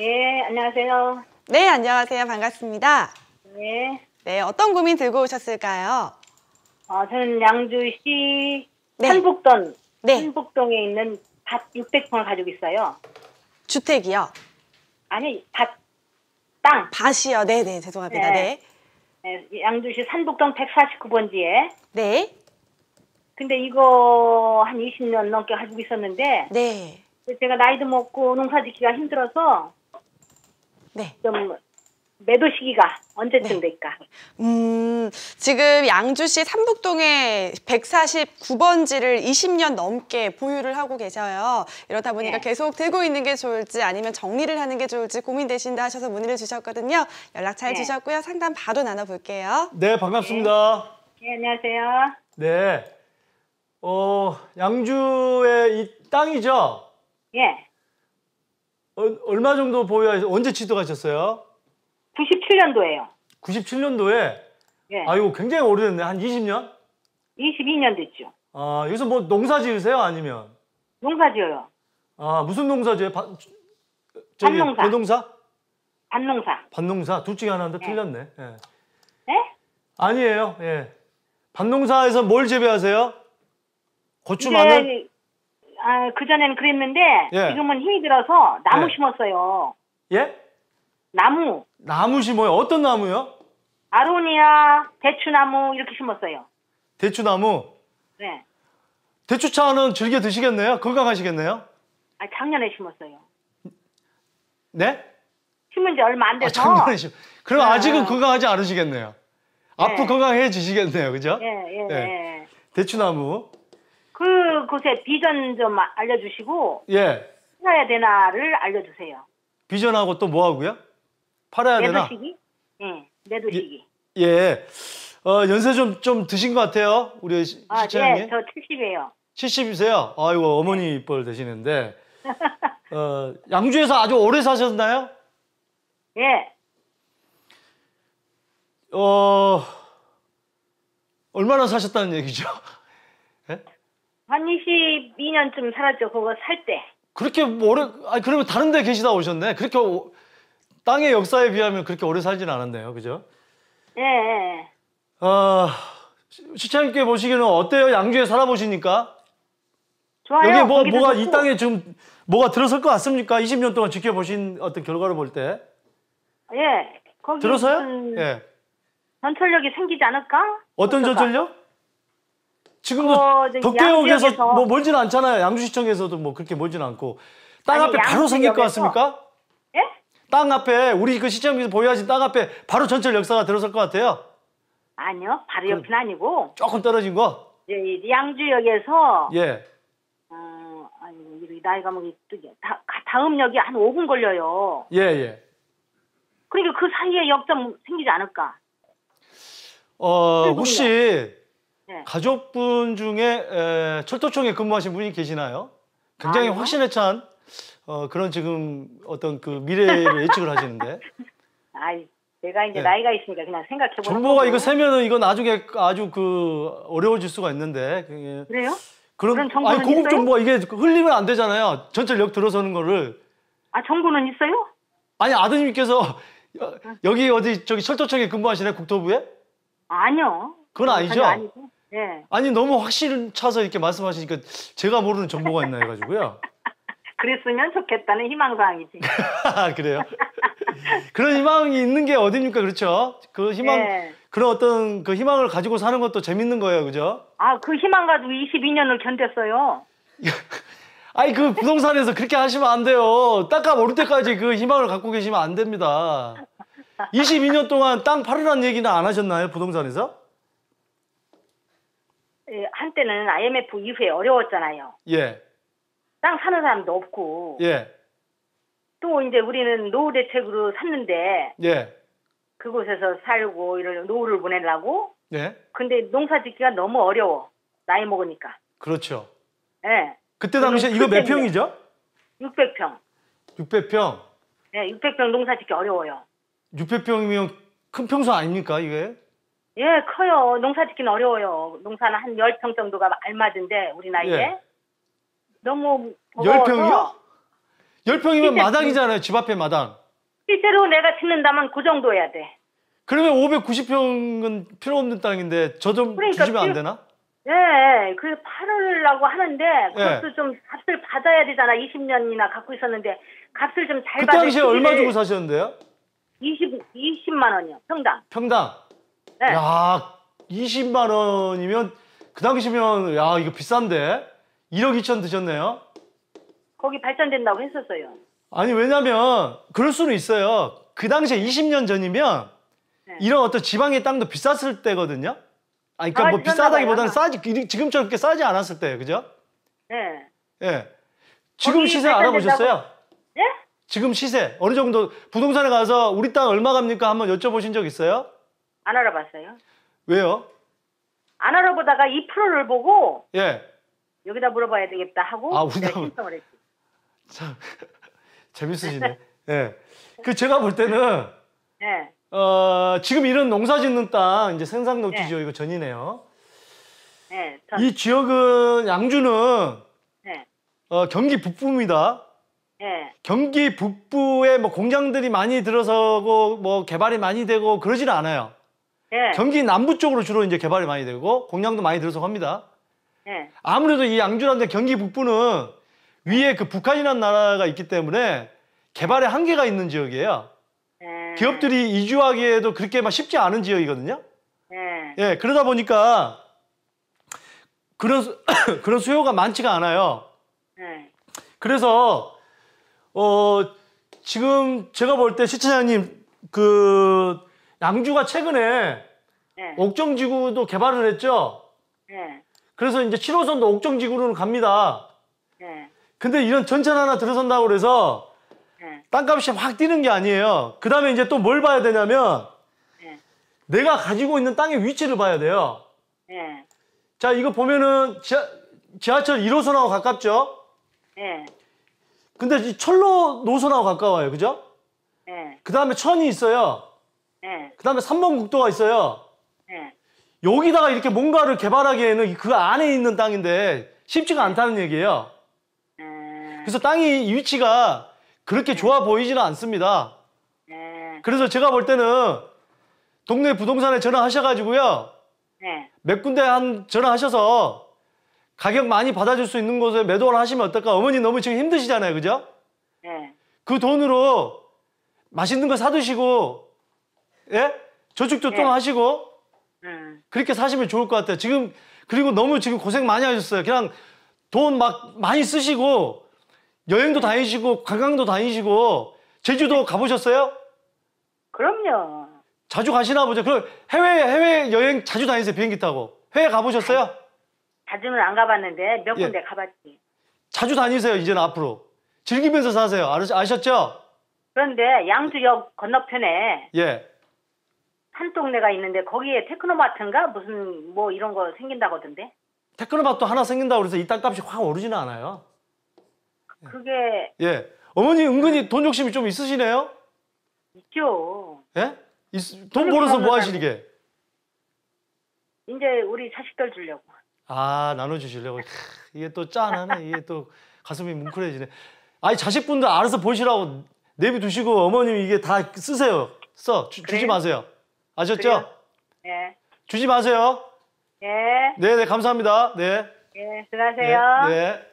예, 안녕하세요. 네, 안녕하세요. 반갑습니다. 네. 네, 어떤 고민 들고 오셨을까요? 어, 저는 양주시 네. 한북동, 네. 한북동에 있는 밭 600평을 가지고 있어요. 주택이요? 아니, 밭, 땅. 밭이요? 네네, 네, 죄송합니다. 네. 네 양주시 산북동 149번지에. 네. 근데 이거 한 20년 넘게 가지고 있었는데. 네. 제가 나이도 먹고 농사 짓기가 힘들어서 네. 좀 매도 시기가 언제쯤 네. 될까? 음, 지금 양주시 삼북동에 149번지를 20년 넘게 보유를 하고 계셔요. 이렇다 보니까 네. 계속 들고 있는 게 좋을지 아니면 정리를 하는 게 좋을지 고민되신다 하셔서 문의를 주셨거든요. 연락 잘 네. 주셨고요. 상담 바로 나눠볼게요. 네, 반갑습니다. 네, 네 안녕하세요. 네. 어, 양주의 이 땅이죠? 예. 어, 얼마 정도 보유하셨 언제 취득하셨어요? 97년도에요. 97년도에? 예. 아유, 굉장히 오래됐네. 한 20년? 22년 됐죠. 아, 여기서 뭐 농사 지으세요? 아니면? 농사 지어요. 아, 무슨 농사 지어요? 바, 저기, 밭농사. 대농사? 밭농사. 밭농사. 둘 중에 하나인데 예. 틀렸네. 예. 네? 아니에요. 예. 밭농사에서 뭘 재배하세요? 고추, 마늘? 아, 그전에는 그랬는데 예. 지금은 힘이 들어서 나무 예. 심었어요. 예? 나무. 나무 심어요? 어떤 나무요? 아로니아, 대추나무 이렇게 심었어요. 대추나무? 네. 대추차는 즐겨 드시겠네요? 건강하시겠네요? 아, 작년에 심었어요. 네? 심은 지 얼마 안 아, 돼서. 아, 작년에 심. 그럼 네. 아직은 건강하지 않으시겠네요. 앞으로 네. 건강해지시겠네요, 그죠? 예, 예. 네. 예. 대추나무. 그곳에 비전 좀 알려주시고 예. 팔아야 되나를 알려주세요. 비전하고 또 뭐 하고요? 팔아야 내도시기? 되 예, 내도시기. 예, 예, 어, 연세 좀, 좀 드신 것 같아요, 우리 시, 아, 네, 시장님. 예, 저 70이에요. 70이세요? 아이고, 어머니 뻘 네. 되시는데. 어, 양주에서 아주 오래 사셨나요? 예. 어, 얼마나 사셨다는 얘기죠? 한 22년쯤 살았죠. 그거 살 때. 그렇게 오래 아니 그러면 다른 데 계시다 오셨네. 그렇게 오, 땅의 역사에 비하면 그렇게 오래 살진 않았네요. 그죠? 예. 예. 아, 시청님께 보시기에는 어때요? 양주에 살아보시니까? 좋아요. 여기 뭐 뭐가 좋고. 이 땅에 지금 뭐가 들어설 것 같습니까? 20년 동안 지켜보신 어떤 결과를 볼 때. 예. 거기 들어서요? 예. 전철역이 생기지 않을까? 어떤 전철역? 지금도 어, 덕계역에서뭐 뭐 멀진 않잖아요. 양주시청에서도 뭐 그렇게 멀진 않고 땅 아니, 앞에 바로 생길 것 같습니까? 예? 땅 앞에 우리 그 시청에서 보유하신 땅 앞에 바로 전철역사가 들어설 것 같아요. 아니요, 바로 그 옆은 아니고 조금 떨어진 거. 예, 양주역에서 예. 어, 아니 나이가 뭐 다, 다음 역이 한 5분 걸려요. 예, 예. 그러니까 그 사이에 역점 생기지 않을까? 어, 혹시 네. 가족분 중에 에, 철도청에 근무하신 분이 계시나요? 굉장히 아, 네. 확신에 찬 어, 그런 지금 어떤 그 미래를 예측을 하시는데. 아이, 내가 이제 네. 나이가 있으니까 그냥 생각해 보는 정보가 거고. 이거 세면은 이건 나중에 아주 그 어려워질 수가 있는데. 그래요 그런, 그런 정보는 아니 고급 있어요? 정보가 이게 흘리면 안 되잖아요. 전철역 들어서는 거를. 아 정보는 있어요? 아니 아드님께서 여, 기 어디 저기 철도청에 근무하시네 국토부에? 아니요. 그건 아니죠. 아니고. 네. 아니 너무 확실차서 히 이렇게 말씀하시니까 제가 모르는 정보가 있나 해가지고요. 그랬으면 좋겠다는 희망사항이지. 그래요? 그런 희망이 있는 게 어딥니까, 그렇죠? 그 희망, 네. 그런 어떤 그 희망을 가지고 사는 것도 재밌는 거예요, 그죠? 아, 그 희망 가지고 22년을 견뎠어요. 아니, 그 부동산에서 그렇게 하시면 안 돼요. 땅값 오를 때까지 그 희망을 갖고 계시면 안 됩니다. 22년 동안 땅 팔으란 얘기는 안 하셨나요, 부동산에서? 예, 한때는 IMF 이후에 어려웠잖아요. 예. 땅 사는 사람도 없고. 예. 또 이제 우리는 노후 대책으로 샀는데. 예. 그곳에서 살고 이런 노후를 보내려고. 예. 근데 농사 짓기가 너무 어려워. 나이 먹으니까. 그렇죠. 예. 그때 당시에 이거 몇 평이죠? 600평. 600평. 네, 600평 농사 짓기 어려워요. 600평이면 큰 평수 아닙니까, 이게? 예, 커요. 농사 짓긴 어려워요. 농사는 한 10평 정도가 알맞은데 우리 나이에. 예. 너무 버거워서 10평이요? 10평이면 실제, 마당이잖아요. 집 앞에 마당. 실제로 내가 짓는다면 그 정도야 해 돼. 그러면 590평은 필요 없는 땅인데 저좀 그러니까 주시면 안 되나? 예, 그 팔으려고 하는데 예. 그것도 예. 좀 값을 받아야 되잖아. 20년이나 갖고 있었는데 값을 좀 잘 받아야 그 당시에 얼마 주고 사셨는데요? 20, 20만 원이요. 평당. 평당? 네. 야, 20만 원이면 그 당시면 야 이거 비싼데 1억 2천 드셨네요. 거기 발전된다고 했었어요. 아니 왜냐면 그럴 수는 있어요. 그 당시에 20년 전이면 네. 이런 어떤 지방의 땅도 비쌌을 때거든요. 아 그러니까 아, 뭐 비싸다기보다는 싸지 지금처럼 이렇게 싸지 않았을 때 그죠? 네. 예. 지금 시세 알아보셨어요? 네? 지금 시세 어느 정도 부동산에 가서 우리 땅 얼마 갑니까 한번 여쭤보신 적 있어요? 안 알아봤어요. 왜요? 안 알아보다가 이 프로를 보고 예. 여기다 물어봐야 되겠다 하고 아, 우리 뭐- 신청을 했지. 참 재밌으시네. 예. 그 제가 볼 때는 예. 어, 지금 이런 농사 짓는 땅 이제 생산 녹지 네. 죠지이거 전이네요. 예. 전. 이 지역은 양주는 예. 어, 경기 북부입니다. 예. 경기 북부에 뭐 공장들이 많이 들어서고 뭐 개발이 많이 되고 그러질 않아요. 네. 경기 남부 쪽으로 주로 이제 개발이 많이 되고 공량도 많이 들어서 갑니다. 네. 아무래도 이 양주라는 데 경기 북부는 위에 그 북한이라는 나라가 있기 때문에 개발에 한계가 있는 지역이에요. 네. 기업들이 이주하기에도 그렇게 막 쉽지 않은 지역이거든요. 네. 예, 그러다 보니까 그런 수, 그런 수요가 많지가 않아요. 네. 그래서 어 지금 제가 볼 때 시청자님 그 양주가 최근에 네. 옥정지구도 개발을 했죠. 네. 그래서 이제 7호선도 옥정지구로는 갑니다. 네. 근데 이런 전철 하나 들어선다고 그래서 네. 땅값이 확 뛰는 게 아니에요. 그 다음에 이제 또 뭘 봐야 되냐면 네. 내가 가지고 있는 땅의 위치를 봐야 돼요. 네. 자 이거 보면은 지하, 철 1호선하고 가깝죠? 네. 근데 철로 노선하고 가까워요. 그죠? 네. 그 다음에 천이 있어요. 예. 그다음에 3번 국도가 있어요. 네. 여기다가 이렇게 뭔가를 개발하기에는 그 안에 있는 땅인데 쉽지가 예. 않다는 얘기예요. 음... 그래서 땅이 위치가 그렇게 좋아 보이지는 않습니다. 음... 그래서 제가 볼 때는 동네 부동산에 전화하셔가지고요. 네. 몇 군데 한 전화하셔서 가격 많이 받아줄 수 있는 곳에 매도를 하시면 어떨까? 어머니 너무 지금 힘드시잖아요, 그죠? 네. 그 돈으로 맛있는 거 사드시고 예? 저축도 네. 좀 예. 하시고 음. 그렇게 사시면 좋을 것 같아요. 지금 그리고 너무 지금 고생 많이 하셨어요. 그냥 돈 막 많이 쓰시고 여행도 네. 다니시고 관광도 다니시고 제주도 가보셨어요? 그럼요. 자주 가시나 보죠. 그럼 해외 해외 여행 자주 다니세요 비행기 타고 해외 가보셨어요? 자주는 안 가봤는데 몇 예. 군데 가봤지. 자주 다니세요 이제는 앞으로 즐기면서 사세요 아셨죠? 그런데 양주역 건너편에 예한 동네가 있는데 거기에 테크노마트인가 무슨 뭐 이런 거 생긴다거든데. 테크노마트 하나 생긴다고 그래서 이 땅값이 확 오르지는 않아요. 그게 예 어머니 은근히 돈 욕심이 좀 있으시네요. 있죠. 예? 있, 돈 벌어서 뭐 하시게? 는 이제 우리 자식들 주려고. 아 나눠 주시려고 이게 또 짠하네 이게 또 가슴이 뭉클해지네. 아이 자식분들 알아서 보시라고 내비 두시고 어머님 이게 다 쓰세요. 써 주, 주지 네. 마세요. 아셨죠? 예. 네. 주지 마세요. 예. 네, 네, 감사합니다. 네. 네, 수고하세요 네. 네.